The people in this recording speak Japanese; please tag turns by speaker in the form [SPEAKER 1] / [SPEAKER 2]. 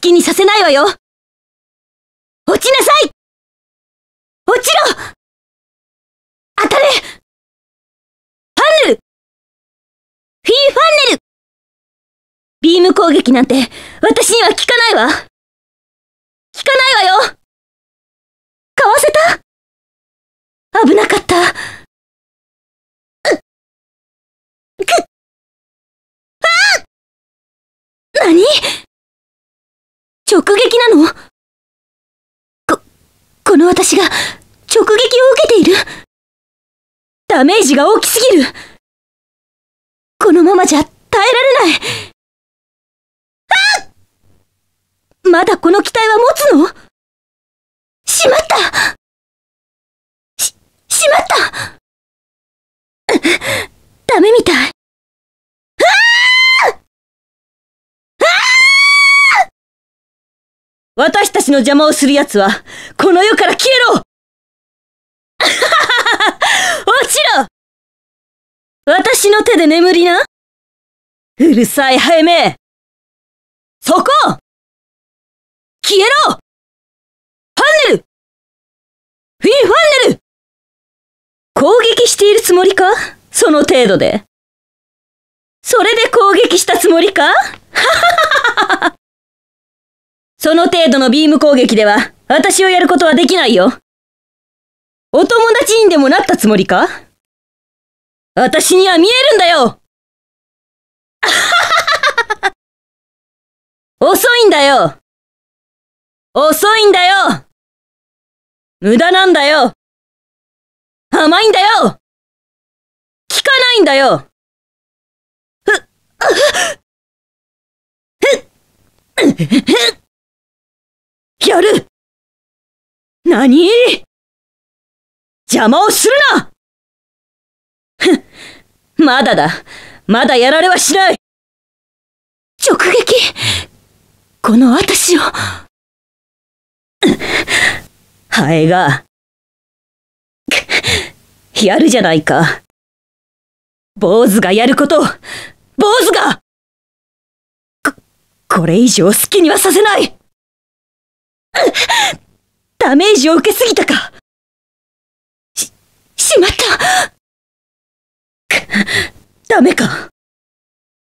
[SPEAKER 1] きにさせないわよ落ちなさい落ちろ当たれファンネルフィーファンネルビーム攻撃なんて私には効かないわ効かないわよかわせた危なかった。く、っ。あ何なのこ、この私が直撃を受けているダメージが大きすぎるこのままじゃ耐えられないあまだこの機体は持つのしまったし、しまったダメみたい。私たちの邪魔をする奴は、この世から消えろ 落ちろ私の手で眠りなうるさい早めそこ消えろファンネルフィン・ファンネル攻撃しているつもりかその程度で。それで攻撃したつもりかその程度のビーム攻撃では、私をやることはできないよ。お友達にでもなったつもりか私には見えるんだよ 遅いんだよ遅いんだよ無駄なんだよ甘いんだよ聞かないんだよふっ、ふっ、ふっ、ふっ何邪魔をするなふ まだだ。まだやられはしない直撃この私を。ハエが。やるじゃないか。坊主がやること、坊主がこ、これ以上好きにはさせないダメージを受けすぎたかし、しまったダメか